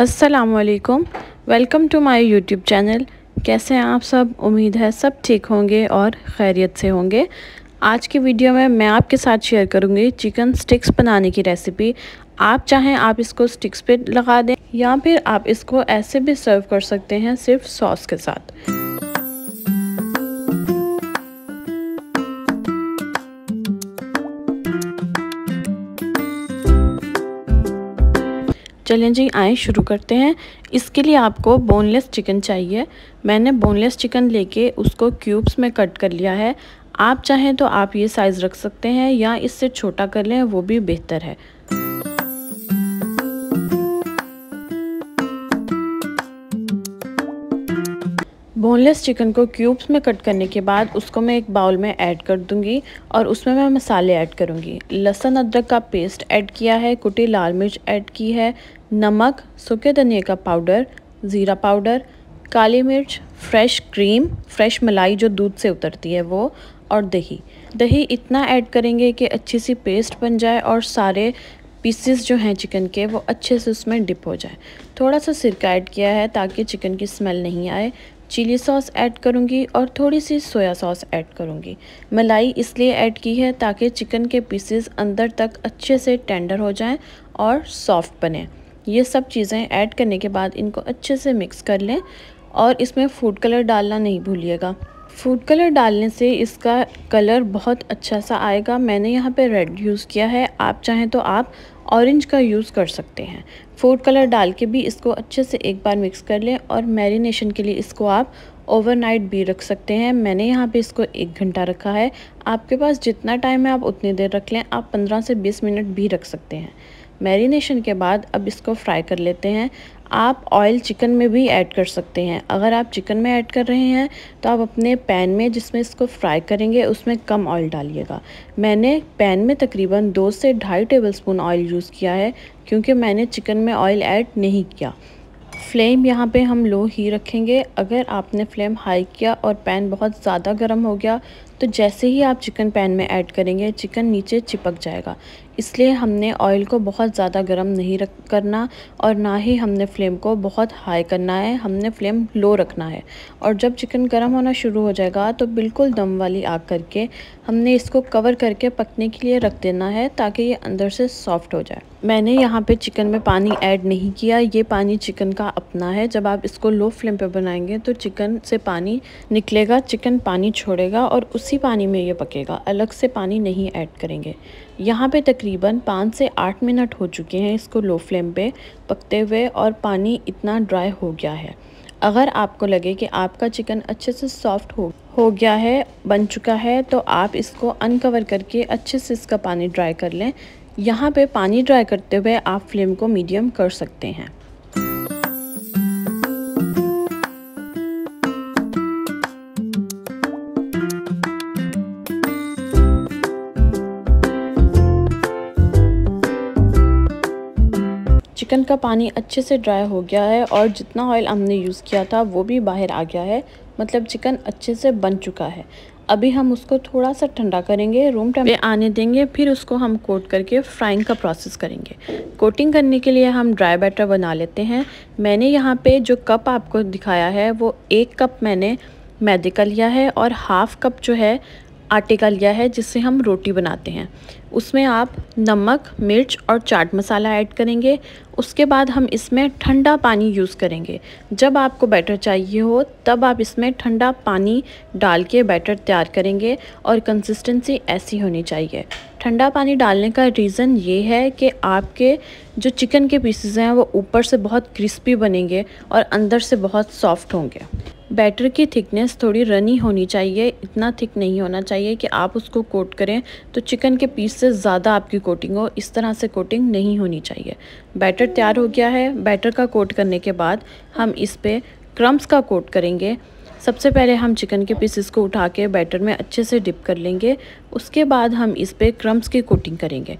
असलकम welcome to my YouTube channel कैसे हैं आप सब उम्मीद है सब ठीक होंगे और खैरियत से होंगे आज की वीडियो में मैं आपके साथ शेयर करूंगी चिकन स्टिक्स बनाने की रेसिपी आप चाहें आप इसको स्टिक्स पे लगा दें या फिर आप इसको ऐसे भी सर्व कर सकते हैं सिर्फ सॉस के साथ चलें जी आए शुरू करते हैं इसके लिए आपको बोनलेस चिकन चाहिए मैंने बोनलेस चिकन लेके उसको क्यूब्स में कट कर लिया है आप चाहें तो आप ये साइज़ रख सकते हैं या इससे छोटा कर लें वो भी बेहतर है बोनलेस चिकन को क्यूब्स में कट करने के बाद उसको मैं एक बाउल में ऐड कर दूंगी और उसमें मैं मसाले ऐड करूंगी लहसुन अदरक का पेस्ट ऐड किया है कुटी लाल मिर्च ऐड की है नमक सूखे धनिया का पाउडर ज़ीरा पाउडर काली मिर्च फ्रेश क्रीम फ्रेश मलाई जो दूध से उतरती है वो और दही दही इतना ऐड करेंगे कि अच्छी सी पेस्ट बन जाए और सारे पीसेस जो हैं चिकन के वो अच्छे से उसमें डिप हो जाए थोड़ा सा सिरका ऐड किया है ताकि चिकन की स्मेल नहीं आए चिली सॉस ऐड करूँगी और थोड़ी सी सोया सॉस ऐड करूँगी मलाई इसलिए ऐड की है ताकि चिकन के पीसेस अंदर तक अच्छे से टेंडर हो जाएं और सॉफ्ट बने ये सब चीज़ें ऐड करने के बाद इनको अच्छे से मिक्स कर लें और इसमें फूड कलर डालना नहीं भूलिएगा फूड कलर डालने से इसका कलर बहुत अच्छा सा आएगा मैंने यहाँ पे रेड यूज़ किया है आप चाहें तो आप ऑरेंज का यूज़ कर सकते हैं फूड कलर डाल के भी इसको अच्छे से एक बार मिक्स कर लें और मैरिनेशन के लिए इसको आप ओवरनाइट भी रख सकते हैं मैंने यहाँ पे इसको एक घंटा रखा है आपके पास जितना टाइम है आप उतनी देर रख लें आप 15 से 20 मिनट भी रख सकते हैं मैरिनेशन के बाद अब इसको फ्राई कर लेते हैं आप ऑयल चिकन में भी ऐड कर सकते हैं अगर आप चिकन में ऐड कर रहे हैं तो आप अपने पैन में जिसमें इसको फ्राई करेंगे उसमें कम ऑयल डालिएगा मैंने पैन में तकरीबन दो से ढाई टेबलस्पून ऑयल यूज़ किया है क्योंकि मैंने चिकन में ऑयल ऐड नहीं किया फ्लेम यहाँ पे हम लो ही रखेंगे अगर आपने फ्लेम हाई किया और पैन बहुत ज़्यादा गर्म हो गया तो जैसे ही आप चिकन पैन में ऐड करेंगे चिकन नीचे चिपक जाएगा इसलिए हमने ऑयल को बहुत ज़्यादा गर्म नहीं रख करना और ना ही हमने फ्लेम को बहुत हाई करना है हमने फ्लेम लो रखना है और जब चिकन गर्म होना शुरू हो जाएगा तो बिल्कुल दम वाली आग करके हमने इसको कवर करके पकने के लिए रख देना है ताकि ये अंदर से सॉफ्ट हो जाए मैंने यहाँ पे चिकन में पानी ऐड नहीं किया ये पानी चिकन का अपना है जब आप इसको लो फ्लेम पर बनाएंगे तो चिकन से पानी निकलेगा चिकन पानी छोड़ेगा और उस उसी पानी में ये पकेगा अलग से पानी नहीं ऐड करेंगे यहाँ पे तकरीबन पाँच से आठ मिनट हो चुके हैं इसको लो फ्लेम पे पकते हुए और पानी इतना ड्राई हो गया है अगर आपको लगे कि आपका चिकन अच्छे से सॉफ्ट हो हो गया है बन चुका है तो आप इसको अनकवर करके अच्छे से इसका पानी ड्राई कर लें यहाँ पे पानी ड्राई करते हुए आप फ्लेम को मीडियम कर सकते हैं चिकन का पानी अच्छे से ड्राई हो गया है और जितना ऑयल हमने यूज़ किया था वो भी बाहर आ गया है मतलब चिकन अच्छे से बन चुका है अभी हम उसको थोड़ा सा ठंडा करेंगे रूम टेम्परेचर आने देंगे फिर उसको हम कोट करके फ्राइंग का प्रोसेस करेंगे कोटिंग करने के लिए हम ड्राई बैटर बना लेते हैं मैंने यहाँ पे जो कप आपको दिखाया है वो एक कप मैंने मैदे का लिया है और हाफ़ कप जो है आटे का लिया है जिससे हम रोटी बनाते हैं उसमें आप नमक मिर्च और चाट मसाला ऐड करेंगे उसके बाद हम इसमें ठंडा पानी यूज़ करेंगे जब आपको बैटर चाहिए हो तब आप इसमें ठंडा पानी डाल के बैटर तैयार करेंगे और कंसिस्टेंसी ऐसी होनी चाहिए ठंडा पानी डालने का रीज़न ये है कि आपके जो चिकन के पीसेज हैं वो ऊपर से बहुत क्रिस्पी बनेंगे और अंदर से बहुत सॉफ्ट होंगे बैटर की थिकनेस थोड़ी रनी होनी चाहिए इतना थिक नहीं होना चाहिए कि आप उसको कोट करें तो चिकन के पीस से ज़्यादा आपकी कोटिंग हो इस तरह से कोटिंग नहीं होनी चाहिए बैटर तैयार हो गया है बैटर का कोट करने के बाद हम इस पर क्रम्स का कोट करेंगे सबसे पहले हम चिकन के पीसेस को उठा के बैटर में अच्छे से डिप कर लेंगे उसके बाद हम इस पर क्रम्स की कोटिंग करेंगे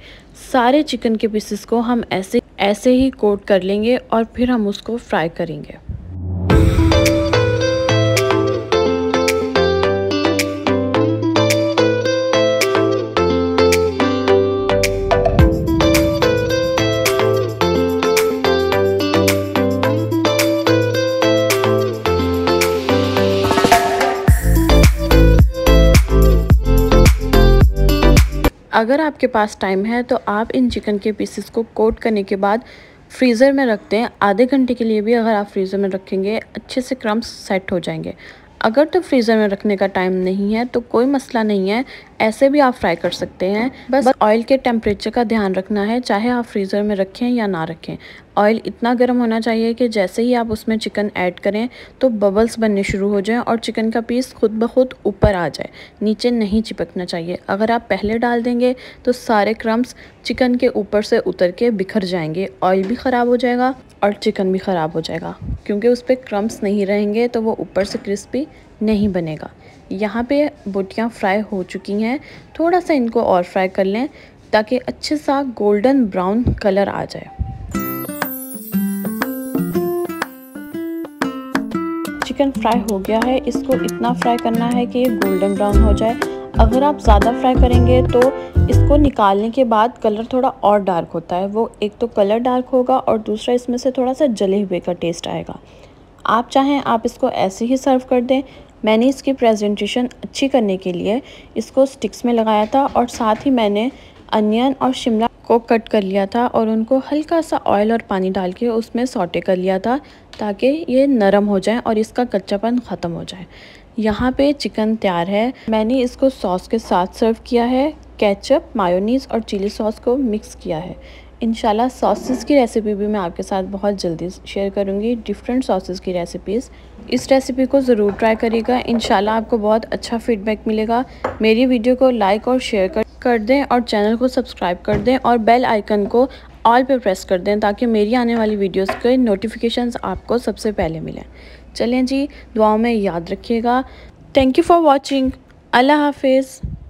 सारे चिकन के पीसेस को हम ऐसे ऐसे ही कोट कर लेंगे और फिर हम उसको फ्राई करेंगे अगर आपके पास टाइम है तो आप इन चिकन के पीसेस को कोट करने के बाद फ्रीज़र में रखते हैं आधे घंटे के लिए भी अगर आप फ्रीज़र में रखेंगे अच्छे से क्रम्स सेट हो जाएंगे अगर तो फ्रीज़र में रखने का टाइम नहीं है तो कोई मसला नहीं है ऐसे भी आप फ्राई कर सकते हैं बस ऑयल के टेम्परेचर का ध्यान रखना है चाहे आप फ्रीज़र में रखें या ना रखें ऑयल इतना गर्म होना चाहिए कि जैसे ही आप उसमें चिकन ऐड करें तो बबल्स बनने शुरू हो जाएं और चिकन का पीस खुद ब खुद ऊपर आ जाए नीचे नहीं चिपकना चाहिए अगर आप पहले डाल देंगे तो सारे क्रम्स चिकन के ऊपर से उतर के बिखर जाएंगे ऑयल भी ख़राब हो जाएगा और चिकन भी ख़राब हो जाएगा क्योंकि उस पर क्रम्स नहीं रहेंगे तो वो ऊपर से क्रिस्पी नहीं बनेगा यहाँ पर बोटियाँ फ्राई हो चुकी हैं थोड़ा सा इनको और फ्राई कर लें ताकि अच्छे सा गोल्डन ब्राउन कलर आ जाए चिकन फ्राई हो गया है इसको इतना फ्राई करना है कि ये गोल्डन ब्राउन हो जाए अगर आप ज़्यादा फ्राई करेंगे तो इसको निकालने के बाद कलर थोड़ा और डार्क होता है वो एक तो कलर डार्क होगा और दूसरा इसमें से थोड़ा सा जले हुए का टेस्ट आएगा आप चाहें आप इसको ऐसे ही सर्व कर दें मैंने इसकी प्रेजेंटेशन अच्छी करने के लिए इसको स्टिक्स में लगाया था और साथ ही मैंने अनियन और शिमला को कट कर लिया था और उनको हल्का सा ऑयल और पानी डाल के उसमें सौटे कर लिया था ताकि ये नरम हो जाए और इसका कच्चापन ख़त्म हो जाए यहाँ पे चिकन तैयार है मैंने इसको सॉस के साथ सर्व किया है केचप मायोनीज और चिली सॉस को मिक्स किया है इन सॉसेस की रेसिपी भी मैं आपके साथ बहुत जल्दी शेयर करूँगी डिफरेंट सॉसेस की रेसिपीज़ इस रेसिपी को ज़रूर ट्राई करिएगा इन आपको बहुत अच्छा फीडबैक मिलेगा मेरी वीडियो को लाइक और शेयर कर कर दें और चैनल को सब्सक्राइब कर दें और बेल आइकन को ऑल पे प्रेस कर दें ताकि मेरी आने वाली वीडियोस के नोटिफिकेशंस आपको सबसे पहले मिलें चलें जी दुआओं में याद रखिएगा थैंक यू फॉर वॉचिंग अल्लाह हाफिज़